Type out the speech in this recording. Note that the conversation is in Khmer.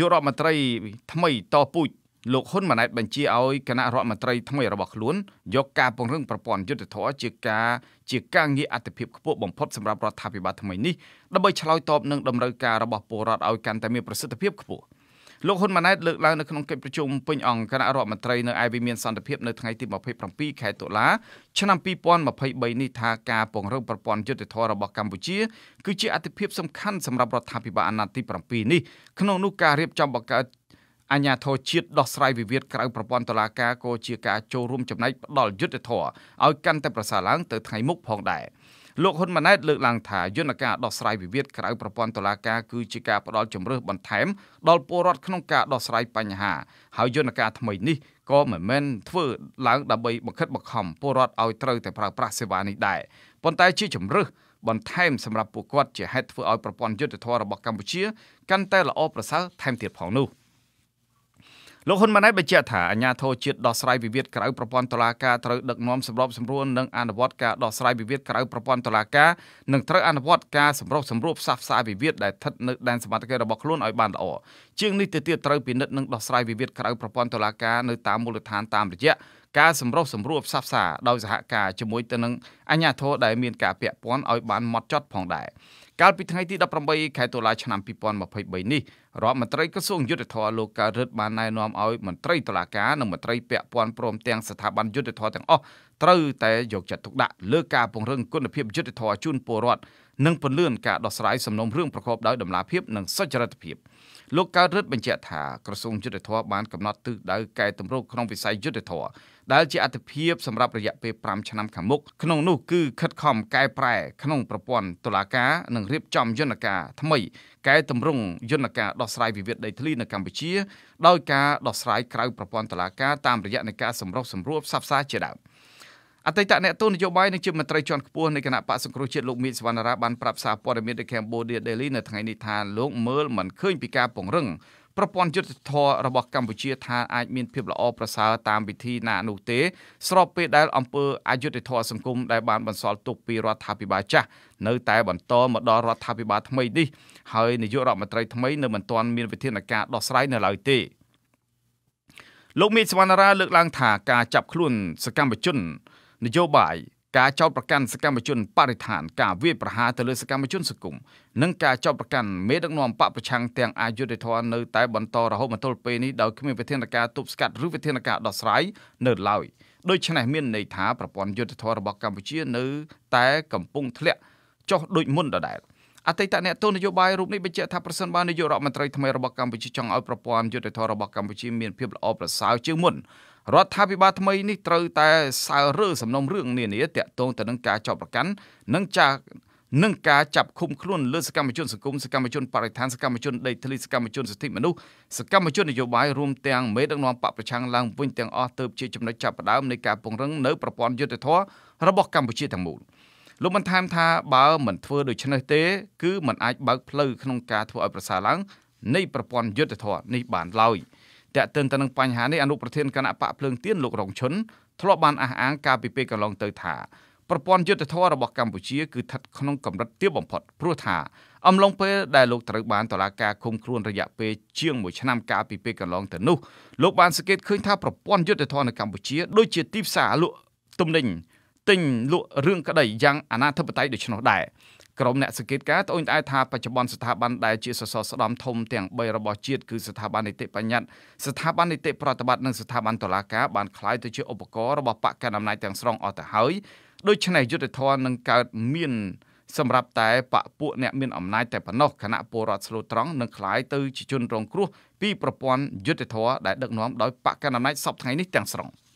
នាយករដ្ឋមន្ត្រី ថ្មីតពូជលោកហ៊ុនម៉ាណែតបញ្ជាឲ្យគណៈរដ្ឋមន្ត្រី ថ្មីរបស់ខ្លួនយកការពង្រឹងប្រព័ន្ធយុទ្ធធរជាការជាការងារអត្ថភាពខ្ពស់បំផុតសម្រាប់រដ្ឋាភិបាលថ្មីនេះដើម្បីឆ្លើយតបនឹងតម្រូវការរបស់ពលរដ្ឋឲ្យកាន់តែមានប្រសិទ្ធភាពខ្ពស់។លោកហ៊ុនម៉ាណែតលើកឡើងនៅក្នុងកិច្ចប្រជុំពេញអង្គគណៈរដ្ឋមន្ត្រីនៅឯវិមានសន្តិភាពនៅថ្ងៃទី27ខែតុលាឆ្នាំ2023នេះថាការពង្រឹងប្រព័ន្ធយុតិធម៌របស់កម្ពុជាគឺជាអាទិភាពសំខាន់សម្រាប់រដ្ឋាភិបាលអាណត្តិទី7នេះក្នុងនោះការរៀបចំបង្កើតអញ្ញាធរជាតិដោះស្រាយវិវាទក្រៅប្រព័ន្ធតុលាការក៏ជាការចូលរួមចំណែកផ្ដល់យុត្តិធម៌ឲ្យកាន់តែប្រសើរឡើងទៅថ្ងៃមុខផងដែរ។លោកហ៊ុនម៉ាណែតលើកឡើងថាយន្តការដោះស្រាយវិវាទក្រៅប្រព័ន្ធតុលាការគឺជាការផ្ដល់ជំរើសបន្ថែម ដល់ពលរដ្ឋក្នុងការដោះស្រាយបញ្ហាហើយយន្តការថ្មីនេះក៏មិនមែនធ្វើឡើងដើម្បីបង្ខិតបង្ខំពលរដ្ឋឲ្យត្រូវតែប្រើប្រាស់សេវានេះដែរប៉ុន្តែជាជំរើសបន្ថែមសម្រាប់ពួកគាត់ជាហេតុធ្វើឲ្យប្រព័ន្ធយុត្តិធម៌របស់កម្ពុជាកាន់តែល្អប្រសើរថែមទៀតផងនោះលោកហ៊ុនម៉ាណែតបញ្ជាក់ថាអាញាធរជាតិដោះស្រាយវិវាទក្រៅប្រព័ន្ធតុលាការត្រូវដឹកនាំសម្របសម្រួលនិងអនុវត្តការដោះស្រាយវិវាទក្រៅប្រព័ន្ធតុលាការនិងត្រូវអនុវត្តការសម្របសម្រួលផ្សះផ្សាវិវាទដែលស្ថិតនៅដែនសមត្ថកិច្ចរបស់ខ្លួនឲ្យបានល្អជាងនេះទៅទៀតត្រូវពិនិត្យនិងដោះស្រាយវិវាទក្រៅប្រព័ន្ធតុលាការនៅតាមមូលដ្ឋានតាមរយៈការសម្រុះសម្រួលផ្សះផ្សាដោយសហការជាមួយទៅនឹងអាជ្ញាធរដែលមានការពាក់ព័ន្ធឲ្យបានម៉ត់ចត់ផងដែរកាលពីថ្ងៃទី18ខែតុលាឆ្នាំ2023នេះរដ្ឋមន្ត្រីក្រសួងយុទ្ធភ័ពលោកកើតរិទ្ធបានណែនាំឲ្យ មន្ត្រីតុលាការនិងមន្ត្រីពាក់ព័ន្ធព្រមទាំងស្ថាប័នយុទ្ធភ័ពទាំងអស់ត្រូវតែយកចិត្តទុកដាក់លើការពង្រឹងគុណភាពយុទ្ធភ័ពជូនពលរដ្ឋនិងពន្លឿនការដោះស្រាយសំណុំរឿងប្រកបដោយតម្លាភាពនិងសុចរិតភាពលោកកើតរិទ្ធបញ្ជាក់ថាក្រសួងយុទ្ធភ័ពបានកំណត់ទិសដៅកែតម្រូវក្នុងវិស័យយុទ្ធភ័ពដែលជាអត្ថភាពសម្រាប់រយៈពេល5ឆ្នាំខាងមុខក្នុងនោះគឺខិតខំកែប្រែក្នុងប្រព័ន្ធតុលាការនិងរៀបចំយន្តការថ្មីកែតម្រង់យន្តការដោះស្រាយវិវាទដីធ្លីនៅកម្ពុជាដោយការដោះស្រាយក្រៅប្រព័ន្ធតុលាការតាមរយៈនៃការសម្រុះសម្រួលផ្សះផ្សាជាដើមអតីតអ្នកទស្សនយោបាយនិងជាមន្ត្រីជាន់ខ្ពស់នៃគណៈបក្សសង្គ្រោះជាតិលោកមីតសវណ្ណរាបានប្រាប់សារព័ត៌មាន The Cambodia Daily នៅថ្ងៃនេះថាលោកមើលមិនឃើញពីការពង្រឹងប្រព័ន្ធយុត្តិធម៌របស់កម្ពុជាថាអាចមានភាពល្អប្រសើរតាមវិធីណានោះទេស្របពេលដែលអង្គើអយុត្តិធម៌សង្គមដែលបានបន្សល់ទុកពីរដ្ឋាភិបាលចាស់នៅតែបន្តមកដល់រដ្ឋាភិបាលថ្មីនេះហើយនាយករដ្ឋមន្ត្រីថ្មី នៅមិនទាន់មានវិធានការដោះស្រាយនៅឡើយទេលោកមេសវណ្ណារា លើកឡើងថាការចាប់ខ្លួនសកម្មជននយោបាយការចោទប្រកាន់សកម្មជនបរិស្ថានការវាយប្រហារទៅលើសកម្មជនសង្គមនិងការចោទប្រកាន់មេដឹកនាំបពប្រឆាំងទាំងអយុធធននៅតែបន្តរហូតមកទល់ពេលនេះដោយគ្មានវិធានការទប់ស្កាត់ឬវិធានការដោះស្រាយនៅឡើយដូច្នេះមានន័យថាប្រព័ន្ធយុទ្ធធនរបស់កម្ពុជានៅតែកំពុង ធ្លាក់ចុះដូចមុនដដែលអតីតអ្នកទស្សនយោបាយរូបនេះបញ្ជាក់ថាប្រសិនបើនាយករដ្ឋមន្ត្រីថ្មីរបស់កម្ពុជាចង់ឲ្យប្រព័ន្ធយុទ្ធធនរបស់កម្ពុជាមានភាពល្អប្រសើរជាងមុនរដ្ឋាភិបាលថ្មីនេះត្រូវតែសើរើសំណុំរឿងនានាតាក់ទងទៅនឹងការចោទប្រកាន់និងចានឹងការចាប់ឃុំខ្លួនលើសកម្មជនសង្គមសកម្មជនបរិស្ថានសកម្មជនដីធ្លីសកម្មជនសិទ្ធិមនុស្សសកម្មជននយោបាយរួមទាំងមេដឹកនាំបកប្រឆាំងឡើងវិញទាំងអស់ទៅជាចំណុចចាប់ផ្ដើមនៃការពង្រឹងនៅប្រព័ន្ធយុត្តិធម៌របស់កម្ពុជាទាំងមូលលោកបានថែមថាបើមិនធ្វើដូច្នេះទេគឺមិនអាចបើកផ្លូវក្នុងការធ្វើឲ្យប្រសើរឡើង នៃប្រព័ន្ធយុត្តិធម៌នេះបានឡើយ។តាក់ទិនទៅនឹងបញ្ហានេះអនុប្រធានគណៈបកភ្លើងទៀនលោករងឈុនធ្លាប់បានអះអាងកាលពីពេលកន្លងទៅថាប្រព័ន្ធយុទ្ធធម៌របស់កម្ពុជាគឺស្ថិតក្នុងកម្រិតទាបបំផុតព្រោះថាអំឡុងពេលដែលលោកត្រូវបានតុលាការឃុំខ្លួនរយៈពេលជាង1ឆ្នាំកាលពីពេលកន្លងទៅនោះលោកបានសង្កេតឃើញថាប្រព័ន្ធយុទ្ធធម៌នៅកម្ពុជាដូចជាទីផ្សារលក់ទំនិញទិញលក់រឿងក្តីយ៉ាងអនាធិបតេយ្យដូច្នោះដែរក្រុមអ្នកសង្កេតការត្អូញត្អែរថាបច្ចុប្បន្នស្ថាប័នដែលជាសសរស្តម្ភធំទាំង3របស់ជាតិគឺស្ថាប័ននីតិបញ្ញត្តិស្ថាប័ននីតិប្រតិបត្តិនិងស្ថាប័នតុលាការបានคล้ายទៅជាឧបករណ៍របស់បកកណ្ដាលអំណាចទាំងស្រុងអស់ទៅហើយដូច្នេះយុទ្ធធននឹងកើតមានសម្រាប់តែបពពួកអ្នកមានអំណាចតែប៉ុណ្ណោះគណៈពលរដ្ឋស្លូតត្រង់នឹងคล้ายទៅជាជនរងគ្រោះពីប្រព័ន្ធយុទ្ធធរដែលដឹកនាំដោយបកកណ្ដាលអំណាចសពថ្ងៃនេះទាំងស្រុង។